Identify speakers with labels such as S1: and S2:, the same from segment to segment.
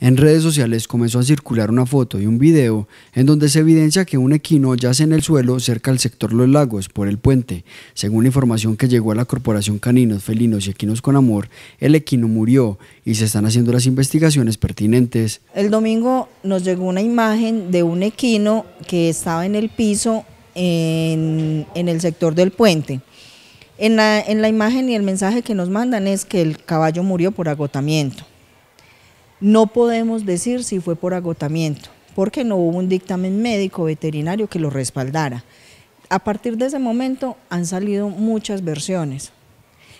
S1: En redes sociales comenzó a circular una foto y un video en donde se evidencia que un equino yace en el suelo cerca del sector Los Lagos por el puente. Según la información que llegó a la Corporación Caninos, Felinos y Equinos con Amor, el equino murió y se están haciendo las investigaciones pertinentes.
S2: El domingo nos llegó una imagen de un equino que estaba en el piso en, el sector del puente. en la imagen y el mensaje que nos mandan es que el caballo murió por agotamiento. No podemos decir si fue por agotamiento, porque no hubo un dictamen médico veterinario que lo respaldara. A partir de ese momento han salido muchas versiones.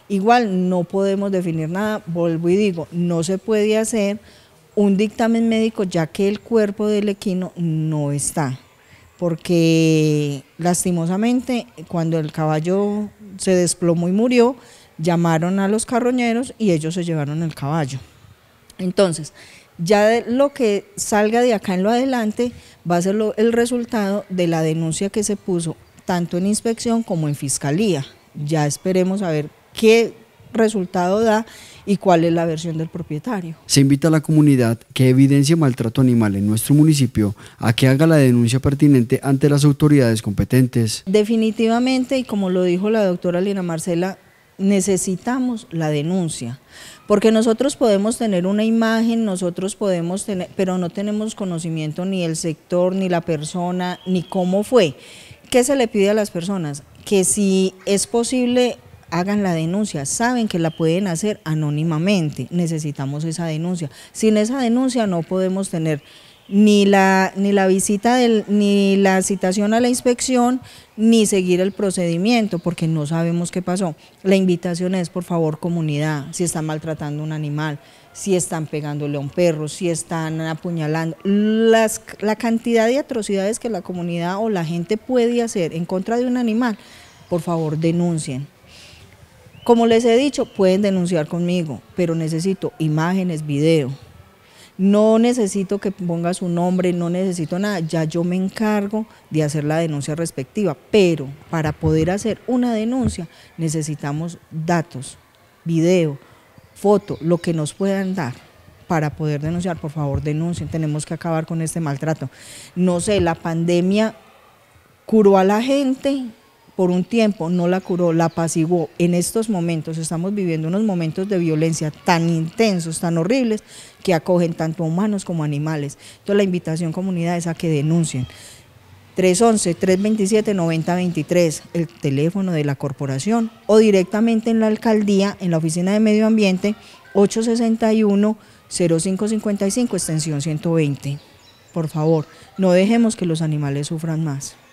S2: Igual no podemos definir nada, vuelvo y digo, no se puede hacer un dictamen médico ya que el cuerpo del equino no está, porque lastimosamente cuando el caballo se desplomó y murió, llamaron a los carroñeros y ellos se llevaron el caballo. Entonces, ya de lo que salga de acá en lo adelante va a ser el resultado de la denuncia que se puso tanto en inspección como en fiscalía. Ya esperemos a ver qué resultado da y cuál es la versión del propietario.
S1: Se invita a la comunidad que evidencie maltrato animal en nuestro municipio a que haga la denuncia pertinente ante las autoridades competentes.
S2: Definitivamente, y como lo dijo la doctora Lina Marcela, necesitamos la denuncia, porque nosotros podemos tener una imagen, nosotros podemos tener, pero no tenemos conocimiento ni el sector, ni la persona, ni cómo fue. ¿Qué se le pide a las personas? Que si es posible hagan la denuncia, saben que la pueden hacer anónimamente, necesitamos esa denuncia. Sin esa denuncia no podemos tener ni la, ni la visita, del, ni la citación a la inspección, ni seguir el procedimiento, porque no sabemos qué pasó. La invitación es, por favor, comunidad, si están maltratando un animal, si están pegándole a un perro, si están apuñalando, la cantidad de atrocidades que la comunidad o la gente puede hacer en contra de un animal, por favor, denuncien. Como les he dicho, pueden denunciar conmigo, pero necesito imágenes, video, no necesito que ponga su nombre, no necesito nada, ya yo me encargo de hacer la denuncia respectiva, pero para poder hacer una denuncia necesitamos datos, video, foto, lo que nos puedan dar para poder denunciar, por favor denuncien, tenemos que acabar con este maltrato. No sé, la pandemia curó a la gente, por un tiempo, no la curó, la apaciguó. En estos momentos estamos viviendo unos momentos de violencia tan intensos, tan horribles, que acogen tanto humanos como animales. Entonces la invitación comunidad es a que denuncien. 311-327-9023, el teléfono de la corporación, o directamente en la alcaldía, en la oficina de medio ambiente, 861-0555, extensión 120. Por favor, no dejemos que los animales sufran más.